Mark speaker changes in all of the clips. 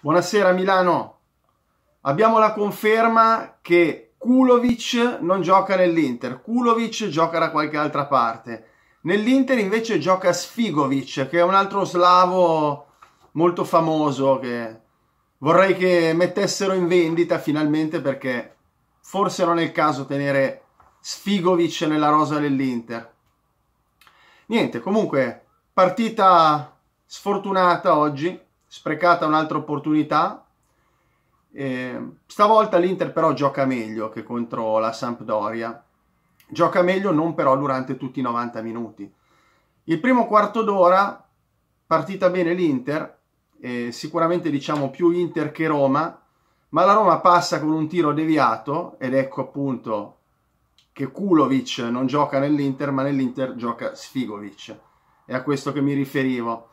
Speaker 1: Buonasera Milano. Abbiamo la conferma che Kulovic non gioca nell'Inter. Kulovic gioca da qualche altra parte. Nell'Inter invece gioca Sfigovic, che è un altro slavo molto famoso che vorrei che mettessero in vendita finalmente perché forse non è il caso tenere Sfigovic nella rosa dell'Inter. Niente, comunque partita sfortunata oggi sprecata un'altra opportunità. Eh, stavolta l'Inter però gioca meglio che contro la Sampdoria. Gioca meglio non però durante tutti i 90 minuti. Il primo quarto d'ora partita bene l'Inter, eh, sicuramente diciamo più Inter che Roma, ma la Roma passa con un tiro deviato ed ecco appunto che Kulovic non gioca nell'Inter ma nell'Inter gioca Sfigovic. È a questo che mi riferivo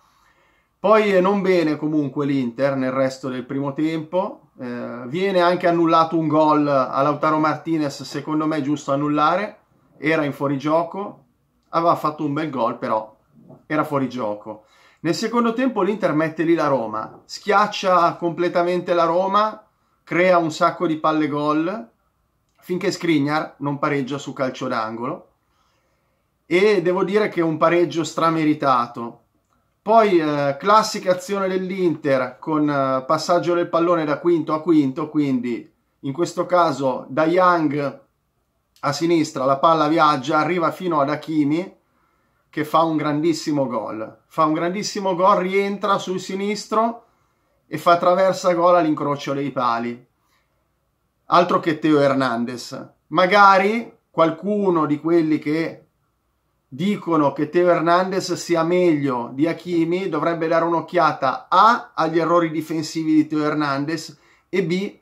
Speaker 1: poi non bene comunque l'Inter nel resto del primo tempo, eh, viene anche annullato un gol a Lautaro Martinez, secondo me è giusto annullare, era in fuorigioco, aveva fatto un bel gol però era fuorigioco. Nel secondo tempo l'Inter mette lì la Roma, schiaccia completamente la Roma, crea un sacco di palle gol, finché Skriniar non pareggia su calcio d'angolo e devo dire che è un pareggio strameritato poi eh, classica azione dell'Inter con eh, passaggio del pallone da quinto a quinto, quindi in questo caso da Young a sinistra la palla viaggia, arriva fino ad Hakimi che fa un grandissimo gol. Fa un grandissimo gol, rientra sul sinistro e fa traversa gol all'incrocio dei pali. Altro che Teo Hernandez. Magari qualcuno di quelli che dicono che Teo Hernandez sia meglio di Hakimi, dovrebbe dare un'occhiata A agli errori difensivi di Teo Hernandez e B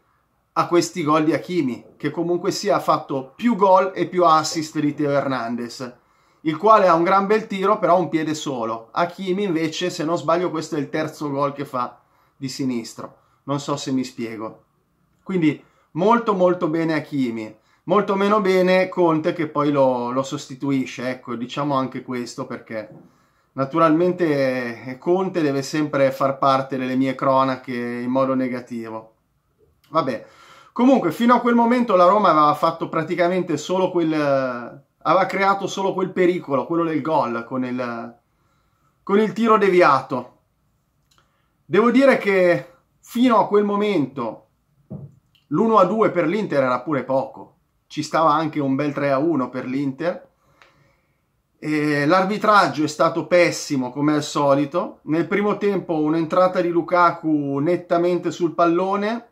Speaker 1: a questi gol di Hakimi, che comunque sia fatto più gol e più assist di Teo Hernandez, il quale ha un gran bel tiro, però un piede solo. Hakimi invece, se non sbaglio, questo è il terzo gol che fa di sinistro. Non so se mi spiego. Quindi molto molto bene Hakimi molto meno bene Conte che poi lo, lo sostituisce, ecco, diciamo anche questo perché naturalmente Conte deve sempre far parte delle mie cronache in modo negativo. Vabbè, comunque fino a quel momento la Roma aveva fatto praticamente solo quel... aveva creato solo quel pericolo, quello del gol con il, con il tiro deviato. Devo dire che fino a quel momento l'1-2 per l'Inter era pure poco ci stava anche un bel 3 a 1 per l'Inter. l'arbitraggio è stato pessimo come al solito. Nel primo tempo un'entrata di Lukaku nettamente sul pallone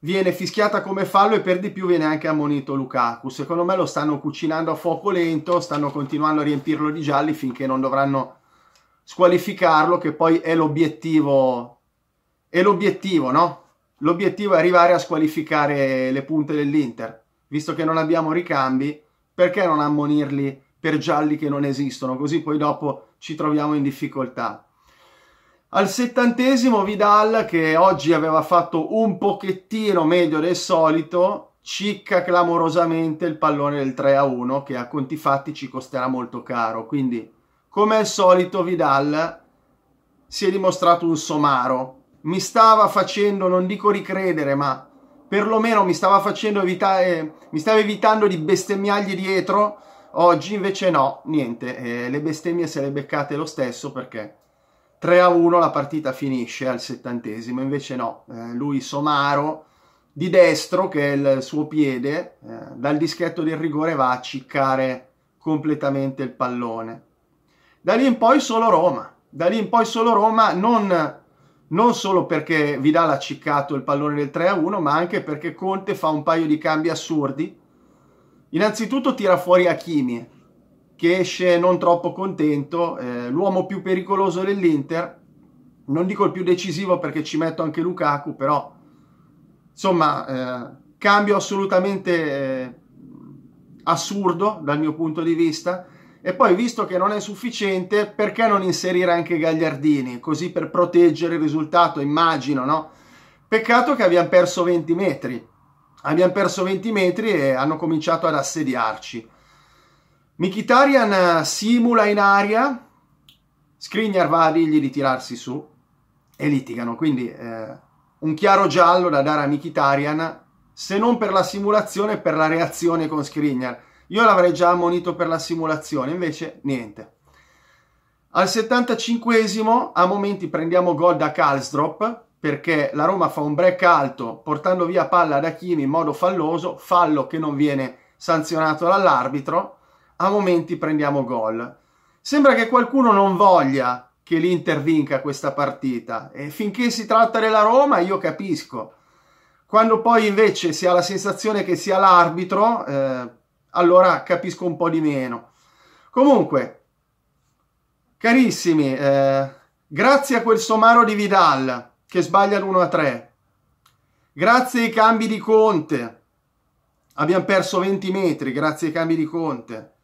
Speaker 1: viene fischiata come fallo e per di più viene anche ammonito Lukaku. Secondo me lo stanno cucinando a fuoco lento, stanno continuando a riempirlo di gialli finché non dovranno squalificarlo, che poi è l'obiettivo, è l'obiettivo, no? L'obiettivo è arrivare a squalificare le punte dell'Inter visto che non abbiamo ricambi, perché non ammonirli per gialli che non esistono? Così poi dopo ci troviamo in difficoltà. Al settantesimo Vidal, che oggi aveva fatto un pochettino meglio del solito, cicca clamorosamente il pallone del 3 a 1 che a conti fatti ci costerà molto caro. Quindi, come al solito, Vidal si è dimostrato un somaro. Mi stava facendo, non dico ricredere, ma perlomeno mi stava facendo evitare, eh, mi stava evitando di bestemmiargli dietro, oggi invece no, niente, eh, le bestemmie se le beccate lo stesso perché 3 a 1 la partita finisce al settantesimo, invece no, eh, lui somaro di destro che è il suo piede, eh, dal dischetto del rigore va a ciccare completamente il pallone. Da lì in poi solo Roma, da lì in poi solo Roma, non non solo perché Vidal ha ciccato il pallone del 3-1, ma anche perché Conte fa un paio di cambi assurdi. Innanzitutto tira fuori Hakimi, che esce non troppo contento, eh, l'uomo più pericoloso dell'Inter, non dico il più decisivo perché ci metto anche Lukaku, però insomma eh, cambio assolutamente eh, assurdo dal mio punto di vista e poi, visto che non è sufficiente, perché non inserire anche Gagliardini? Così per proteggere il risultato, immagino, no? Peccato che abbiamo perso 20 metri. Abbiamo perso 20 metri e hanno cominciato ad assediarci. Mikitarian eh, simula in aria, Skriniar va a dirgli di tirarsi su e litigano. Quindi eh, un chiaro giallo da dare a Mikitarian, se non per la simulazione, per la reazione con Skriniar io l'avrei già ammonito per la simulazione, invece niente. Al 75 a momenti prendiamo gol da Kalsdrop perché la Roma fa un break alto portando via palla da Chini in modo falloso, fallo che non viene sanzionato dall'arbitro, a momenti prendiamo gol. Sembra che qualcuno non voglia che l'Inter vinca questa partita e finché si tratta della Roma io capisco. Quando poi invece si ha la sensazione che sia l'arbitro, eh, allora capisco un po' di meno. Comunque, carissimi, eh, grazie a quel somaro di Vidal che sbaglia l'1 3, grazie ai cambi di Conte, abbiamo perso 20 metri grazie ai cambi di Conte,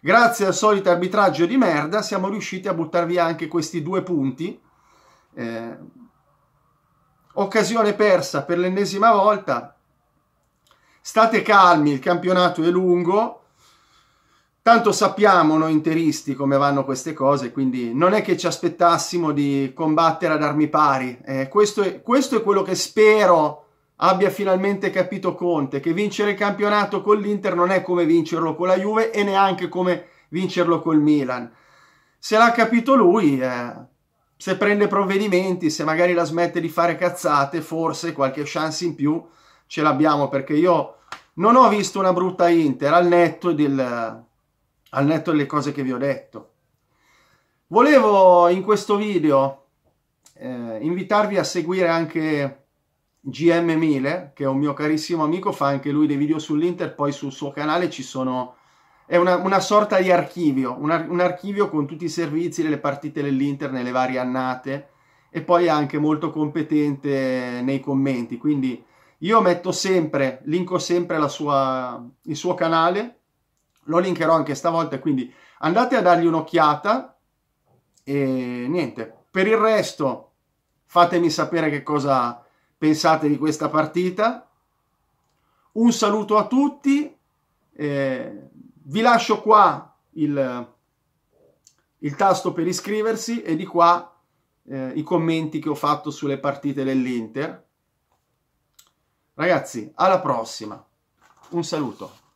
Speaker 1: grazie al solito arbitraggio di merda siamo riusciti a buttare via anche questi due punti. Eh, occasione persa per l'ennesima volta, State calmi, il campionato è lungo. Tanto sappiamo noi interisti come vanno queste cose, quindi non è che ci aspettassimo di combattere ad armi pari. Eh, questo, è, questo è quello che spero abbia finalmente capito Conte, che vincere il campionato con l'Inter non è come vincerlo con la Juve e neanche come vincerlo col Milan. Se l'ha capito lui, eh, se prende provvedimenti, se magari la smette di fare cazzate, forse qualche chance in più ce l'abbiamo, perché io non ho visto una brutta Inter al netto, del, al netto delle cose che vi ho detto. Volevo in questo video eh, invitarvi a seguire anche GM1000, che è un mio carissimo amico, fa anche lui dei video sull'Inter, poi sul suo canale ci sono... È una, una sorta di archivio, un, ar un archivio con tutti i servizi delle partite dell'Inter nelle varie annate e poi è anche molto competente nei commenti, quindi io metto sempre, linko sempre sua, il suo canale, lo linkerò anche stavolta, quindi andate a dargli un'occhiata e niente. Per il resto fatemi sapere che cosa pensate di questa partita. Un saluto a tutti, eh, vi lascio qua il, il, tasto per iscriversi e di qua eh, i commenti che ho fatto sulle partite dell'Inter Ragazzi, alla prossima. Un saluto.